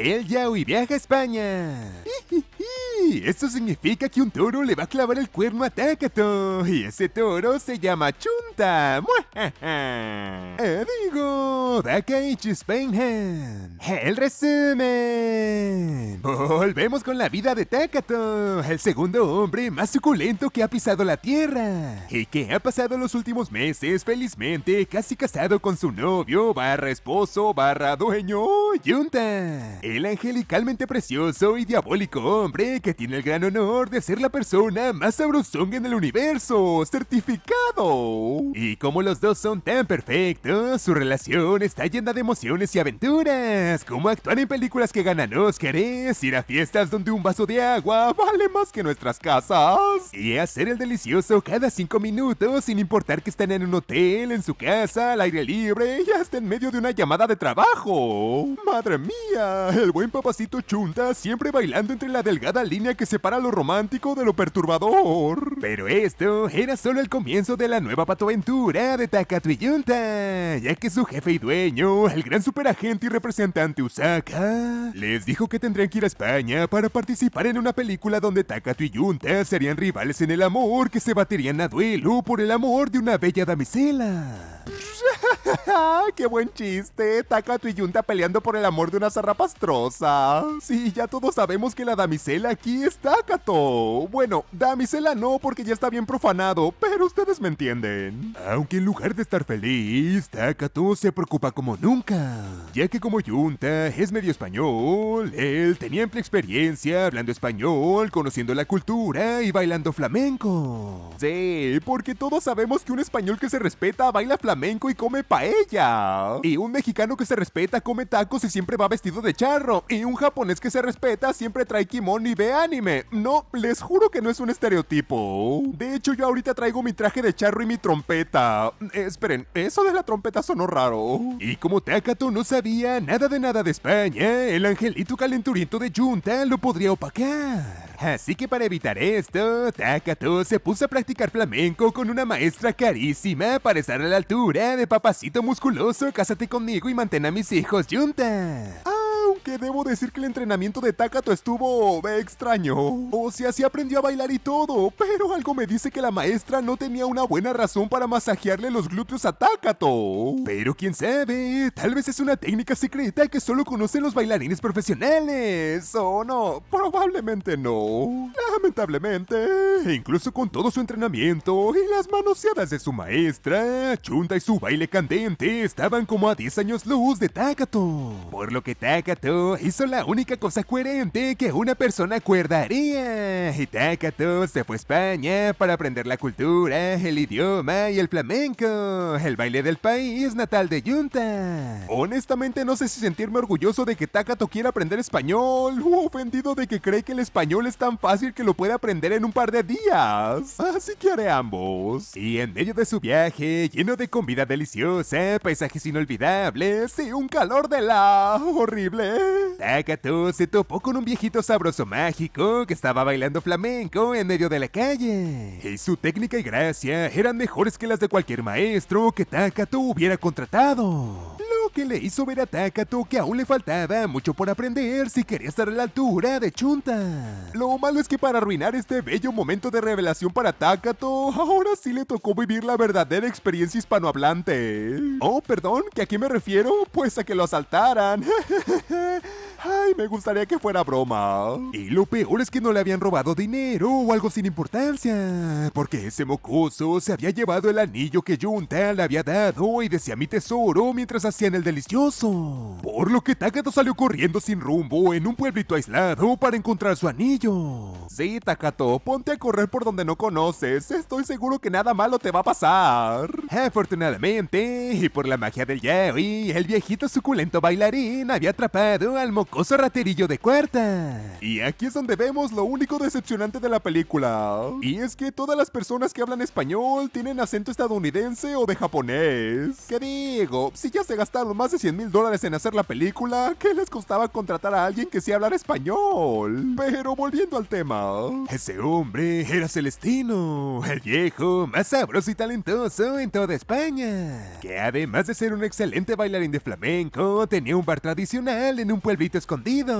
El y viaja a España esto significa que un toro le va a clavar el cuerno a Takato. Y ese toro se llama Chunta. ¡Muajaja! Amigo, Dakaichi Spainhan. El resumen. Volvemos con la vida de Takato, el segundo hombre más suculento que ha pisado la tierra. Y que ha pasado los últimos meses felizmente casi casado con su novio, barra esposo, barra dueño, Junta. El angelicalmente precioso y diabólico hombre que tiene tiene el gran honor de ser la persona más sabrosonga en el universo, certificado. Y como los dos son tan perfectos, su relación está llena de emociones y aventuras, como actuar en películas que ganan Óscares, ir a fiestas donde un vaso de agua vale más que nuestras casas, y hacer el delicioso cada cinco minutos sin importar que estén en un hotel, en su casa, al aire libre y hasta en medio de una llamada de trabajo. ¡Madre mía! El buen papacito Chunta siempre bailando entre la delgada línea que separa lo romántico de lo perturbador. Pero esto era solo el comienzo de la nueva patoaventura de y Yunta. ya que su jefe y dueño, el gran superagente y representante Usaka, les dijo que tendrían que ir a España para participar en una película donde Takatu y Yunta serían rivales en el amor que se baterían a duelo por el amor de una bella damisela. ¡Qué buen chiste! Takato y Yunta peleando por el amor de una zarrapastrosa. Sí, ya todos sabemos que la damisela aquí es Takato. Bueno, damisela no porque ya está bien profanado, pero ustedes me entienden. Aunque en lugar de estar feliz, Takato se preocupa como nunca. Ya que como Yunta es medio español, él tenía amplia experiencia hablando español, conociendo la cultura y bailando flamenco. Sí, porque todos sabemos que un español que se respeta baila flamenco y come paella ella. Y un mexicano que se respeta come tacos y siempre va vestido de charro. Y un japonés que se respeta siempre trae kimono y ve anime. No, les juro que no es un estereotipo. De hecho, yo ahorita traigo mi traje de charro y mi trompeta. Eh, esperen, eso de la trompeta sonó raro. Y como Takato no sabía nada de nada de España, el angelito calenturito de Junta lo podría opacar. Así que para evitar esto, Takato se puso a practicar flamenco con una maestra carísima para estar a la altura de papacito musculoso, cásate conmigo y mantén a mis hijos juntos. Ah, que debo decir que el entrenamiento de Takato estuvo extraño. O sea, sí aprendió a bailar y todo, pero algo me dice que la maestra no tenía una buena razón para masajearle los glúteos a Takato. Pero quién sabe, tal vez es una técnica secreta que solo conocen los bailarines profesionales. ¿O no? Probablemente no. Lamentablemente, incluso con todo su entrenamiento y las manoseadas de su maestra, Chunta y su baile candente estaban como a 10 años luz de Takato. Por lo que Takato hizo la única cosa coherente que una persona acuerdaría Y Tacato se fue a España para aprender la cultura, el idioma y el flamenco, el baile del país natal de Yunta. Honestamente no sé si sentirme orgulloso de que Takato quiera aprender español o ofendido de que cree que el español es tan fácil que lo puede aprender en un par de días. Así que haré ambos. Y en medio de su viaje, lleno de comida deliciosa, paisajes inolvidables y un calor de la horrible Ah, Takato se topó con un viejito sabroso mágico que estaba bailando flamenco en medio de la calle. Y su técnica y gracia eran mejores que las de cualquier maestro que Takato hubiera contratado que le hizo ver a Takato que aún le faltaba mucho por aprender si quería estar a la altura de Chunta. Lo malo es que para arruinar este bello momento de revelación para Takato, ahora sí le tocó vivir la verdadera experiencia hispanohablante. Oh, perdón, ¿qué a qué me refiero? Pues a que lo asaltaran. Ay, me gustaría que fuera broma. Y lo peor es que no le habían robado dinero o algo sin importancia, porque ese mocoso se había llevado el anillo que Junta le había dado y decía mi tesoro mientras hacían el delicioso. Por lo que Takato salió corriendo sin rumbo en un pueblito aislado para encontrar su anillo. Sí, Takato, ponte a correr por donde no conoces. Estoy seguro que nada malo te va a pasar. Afortunadamente, y por la magia del yaoi, el viejito suculento bailarín había atrapado al mocoso Coso raterillo de cuarta. Y aquí es donde vemos lo único decepcionante de la película. Y es que todas las personas que hablan español tienen acento estadounidense o de japonés. ¿Qué digo? Si ya se gastaron más de 100 mil dólares en hacer la película, ¿qué les costaba contratar a alguien que sí hablara español? Pero volviendo al tema. Ese hombre era Celestino, el viejo más sabroso y talentoso en toda España. Que además de ser un excelente bailarín de flamenco, tenía un bar tradicional en un pueblito escondido.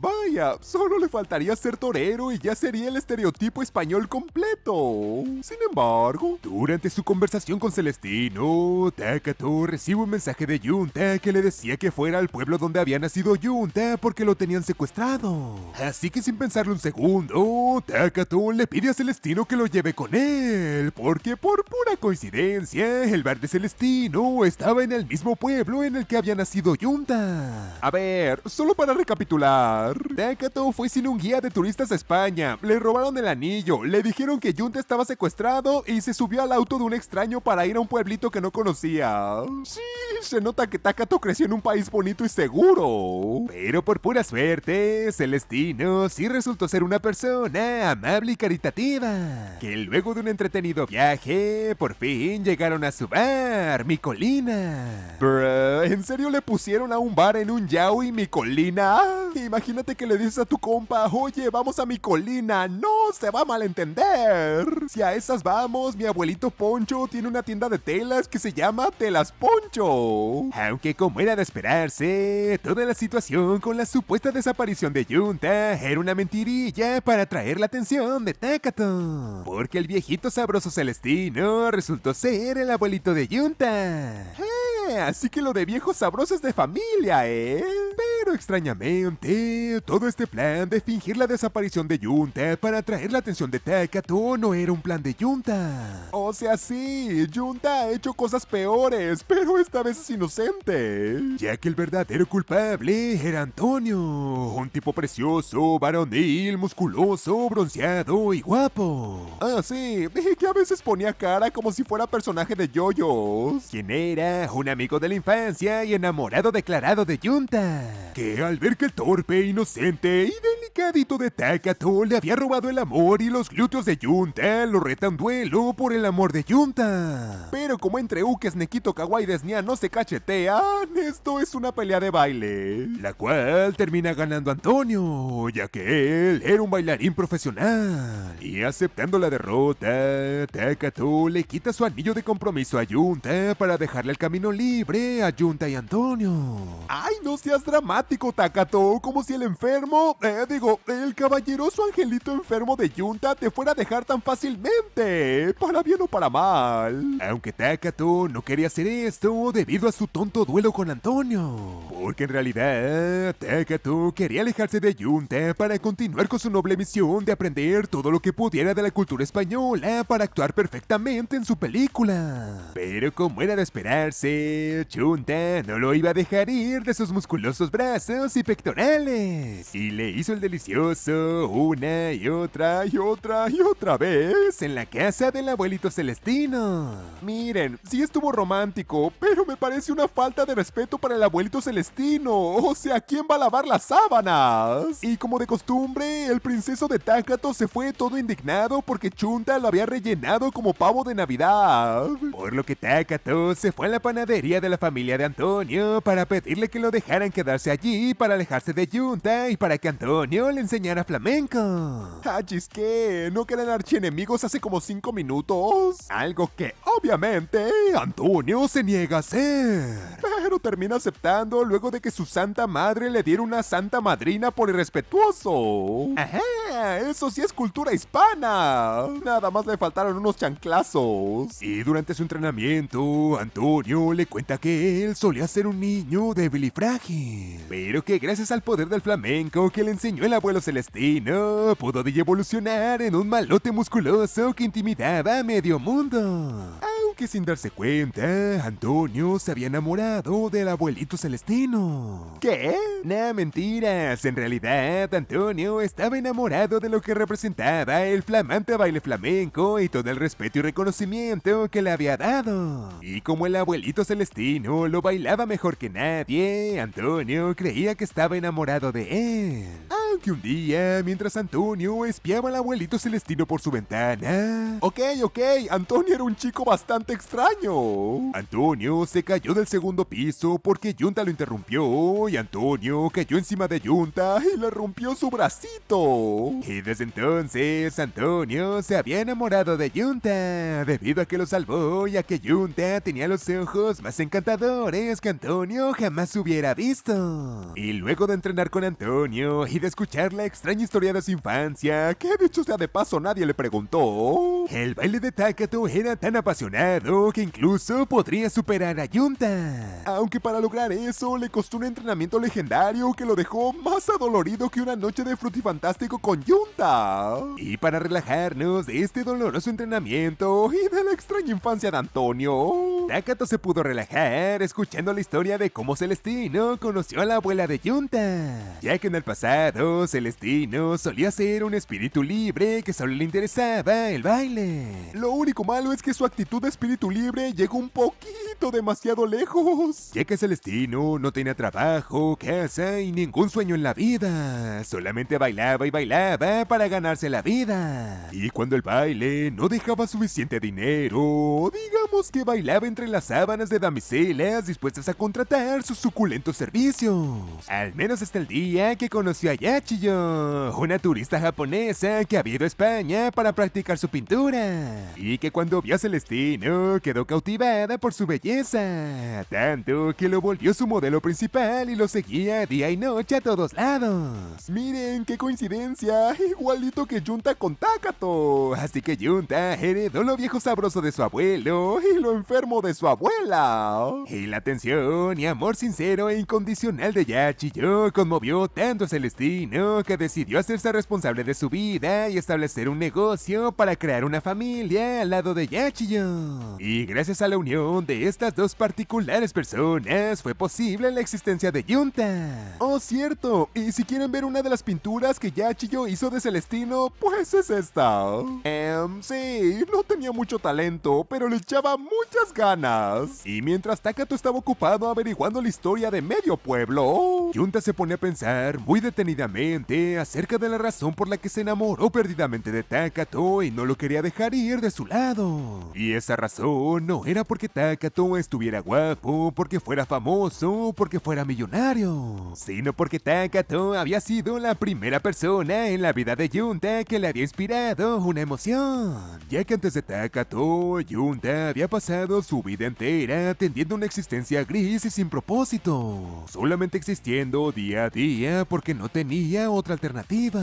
Bye. Solo le faltaría ser torero y ya sería el estereotipo español completo. Sin embargo, durante su conversación con Celestino, Takato recibe un mensaje de Yunta que le decía que fuera al pueblo donde había nacido Yunta porque lo tenían secuestrado. Así que sin pensarlo un segundo, Takato le pide a Celestino que lo lleve con él, porque por pura coincidencia, el bar de Celestino estaba en el mismo pueblo en el que había nacido Yunta. A ver, solo para recapitular, Takato fue sin un guía de turistas a España, le robaron el anillo, le dijeron que Junta estaba secuestrado y se subió al auto de un extraño para ir a un pueblito que no conocía. Sí, se nota que Takato creció en un país bonito y seguro. Pero por pura suerte, Celestino sí resultó ser una persona amable y caritativa, que luego de un entretenido viaje, por fin llegaron a su bar, Micolina. Bruh, ¿en serio le pusieron a un bar en un yaoi colina? Imagínate que le dices a tu compa, oye, vamos a mi colina, no se va a malentender. Si a esas vamos, mi abuelito Poncho tiene una tienda de telas que se llama Telas Poncho. Aunque como era de esperarse, toda la situación con la supuesta desaparición de Yunta era una mentirilla para atraer la atención de Takato. Porque el viejito sabroso celestino resultó ser el abuelito de Junta así que lo de viejos sabrosos de familia, ¿eh? Pero extrañamente, todo este plan de fingir la desaparición de Yunta para atraer la atención de Takato no era un plan de Yunta. O sea, sí, Yunta ha hecho cosas peores, pero esta vez es inocente. Ya que el verdadero culpable era Antonio, un tipo precioso, varonil, musculoso, bronceado y guapo. Ah, sí, que a veces ponía cara como si fuera personaje de yoyos. ¿Quién era una amigo de la infancia y enamorado declarado de Yunta, que al ver que el torpe, inocente y delicadito de Takato le había robado el amor y los glúteos de Yunta, lo reta un duelo por el amor de Yunta. Pero como entre Ukes, Nequito, Kawaii y Desnia no se cachetean, esto es una pelea de baile, la cual termina ganando Antonio, ya que él era un bailarín profesional. Y aceptando la derrota, Takato le quita su anillo de compromiso a Yunta para dejarle el camino libre libre a Junta y Antonio. Ay, no seas dramático, Takato, como si el enfermo, eh, digo, el caballeroso angelito enfermo de Yunta te fuera a dejar tan fácilmente, para bien o para mal. Aunque Takato no quería hacer esto debido a su tonto duelo con Antonio. Porque en realidad, Takato quería alejarse de Yunta para continuar con su noble misión de aprender todo lo que pudiera de la cultura española para actuar perfectamente en su película. Pero como era de esperarse, Chunta no lo iba a dejar ir de sus musculosos brazos y pectorales. Y le hizo el delicioso una y otra y otra y otra vez en la casa del abuelito Celestino. Miren, sí estuvo romántico, pero me parece una falta de respeto para el abuelito Celestino. O sea, ¿quién va a lavar las sábanas? Y como de costumbre, el princeso de Tácato se fue todo indignado porque Chunta lo había rellenado como pavo de Navidad. Por lo que Tácato se fue a la panadería día de la familia de Antonio para pedirle que lo dejaran quedarse allí para alejarse de Yunta y para que Antonio le enseñara flamenco. es ah, que, ¿No que eran archienemigos hace como cinco minutos? Algo que, obviamente, Antonio se niega a hacer. Pero termina aceptando luego de que su santa madre le diera una santa madrina por irrespetuoso. Ajá. ¡Eso sí es cultura hispana! Nada más le faltaron unos chanclazos. Y durante su entrenamiento, Antonio le cuenta que él solía ser un niño débil y frágil, pero que gracias al poder del flamenco que le enseñó el abuelo celestino, pudo evolucionar en un malote musculoso que intimidaba a medio mundo que sin darse cuenta, Antonio se había enamorado del abuelito celestino. ¿Qué? No, mentiras. En realidad, Antonio estaba enamorado de lo que representaba el flamante baile flamenco y todo el respeto y reconocimiento que le había dado. Y como el abuelito celestino lo bailaba mejor que nadie, Antonio creía que estaba enamorado de él. Ah que un día, mientras Antonio espiaba al abuelito Celestino por su ventana. Ok, ok, Antonio era un chico bastante extraño. Antonio se cayó del segundo piso porque Yunta lo interrumpió y Antonio cayó encima de Yunta y le rompió su bracito. Y desde entonces, Antonio se había enamorado de Yunta debido a que lo salvó y a que Yunta tenía los ojos más encantadores que Antonio jamás hubiera visto. Y luego de entrenar con Antonio y de escuchar escuchar la extraña historia de su infancia, que dicho sea de paso nadie le preguntó. El baile de Takato era tan apasionado que incluso podría superar a Yunta. Aunque para lograr eso le costó un entrenamiento legendario que lo dejó más adolorido que una noche de frutifantástico con Yunta. Y para relajarnos de este doloroso entrenamiento y de la extraña infancia de Antonio, Takato se pudo relajar escuchando la historia de cómo Celestino conoció a la abuela de Yunta, ya que en el pasado celestino solía ser un espíritu libre que solo le interesaba el baile. Lo único malo es que su actitud de espíritu libre llegó un poquito demasiado lejos. Ya que Celestino no tenía trabajo, casa y ningún sueño en la vida. Solamente bailaba y bailaba para ganarse la vida. Y cuando el baile no dejaba suficiente dinero, diga que bailaba entre las sábanas de damiselas dispuestas a contratar sus suculentos servicios. Al menos hasta el día que conoció a Yachiyo, una turista japonesa que ha ido a España para practicar su pintura, y que cuando vio a Celestino quedó cautivada por su belleza, tanto que lo volvió su modelo principal y lo seguía día y noche a todos lados. Miren qué coincidencia, igualito que Junta con Takato. Así que Junta heredó lo viejo sabroso de su abuelo y lo enfermo de su abuela. Y la atención y amor sincero e incondicional de Yachiyo conmovió tanto a Celestino que decidió hacerse responsable de su vida y establecer un negocio para crear una familia al lado de Yachiyo. Y gracias a la unión de estas dos particulares personas fue posible la existencia de Yunta. Oh, cierto, y si quieren ver una de las pinturas que Yachiyo hizo de Celestino, pues es esta. Em, sí, no tenía mucho talento, pero le echaba muchas ganas. Y mientras Takato estaba ocupado averiguando la historia de medio pueblo, Yunta se pone a pensar muy detenidamente acerca de la razón por la que se enamoró perdidamente de Takato y no lo quería dejar ir de su lado. Y esa razón no era porque Takato estuviera guapo, porque fuera famoso, porque fuera millonario, sino porque Takato había sido la primera persona en la vida de Yunta que le había inspirado una emoción, ya que antes de Takato, Yunta había pasado su vida entera tendiendo una existencia gris y sin propósito, solamente existiendo día a día porque no tenía otra alternativa.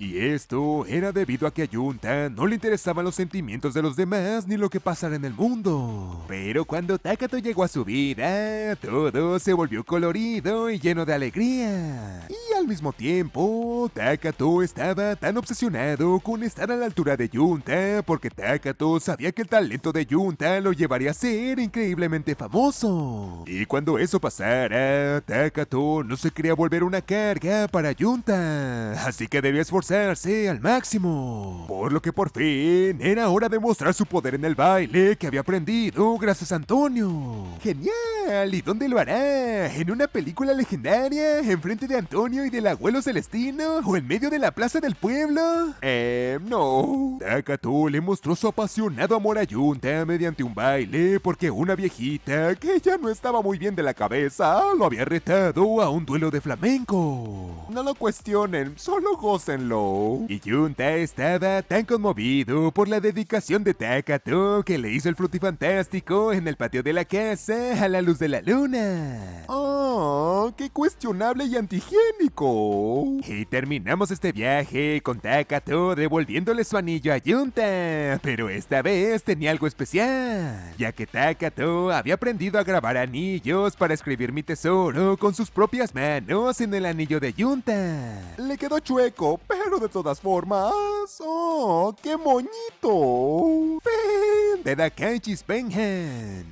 Y esto era debido a que a no le interesaban los sentimientos de los demás ni lo que pasara en el mundo. Pero cuando Takato llegó a su vida, todo se volvió colorido y lleno de alegría. Al mismo tiempo, Takato estaba tan obsesionado con estar a la altura de Yunta. porque Takato sabía que el talento de Yunta lo llevaría a ser increíblemente famoso. Y cuando eso pasara, Takato no se quería volver una carga para Yunta. así que debía esforzarse al máximo. Por lo que por fin era hora de mostrar su poder en el baile que había aprendido gracias a Antonio. ¡Genial! ¿Y dónde lo hará? ¿En una película legendaria? ¿Enfrente de Antonio y del abuelo Celestino? ¿O en medio de la plaza del pueblo? Eh, no. Takato le mostró su apasionado amor a Yunta mediante un baile porque una viejita que ya no estaba muy bien de la cabeza lo había retado a un duelo de flamenco. No lo cuestionen, solo gócenlo. Y Yunta estaba tan conmovido por la dedicación de Takato que le hizo el frutifantástico en el patio de la casa a la luz de la luna. ¡Oh, qué cuestionable y antihigiénico! Y terminamos este viaje con Takato devolviéndole su anillo a Yunta, pero esta vez tenía algo especial, ya que Takato había aprendido a grabar anillos para escribir mi tesoro con sus propias manos en el anillo de Yunta. Le quedó chueco, pero de todas formas... ¡Oh, qué moñito! ¡Ven! De Dakanji Spengen.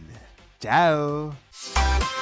¡Chao! Bye.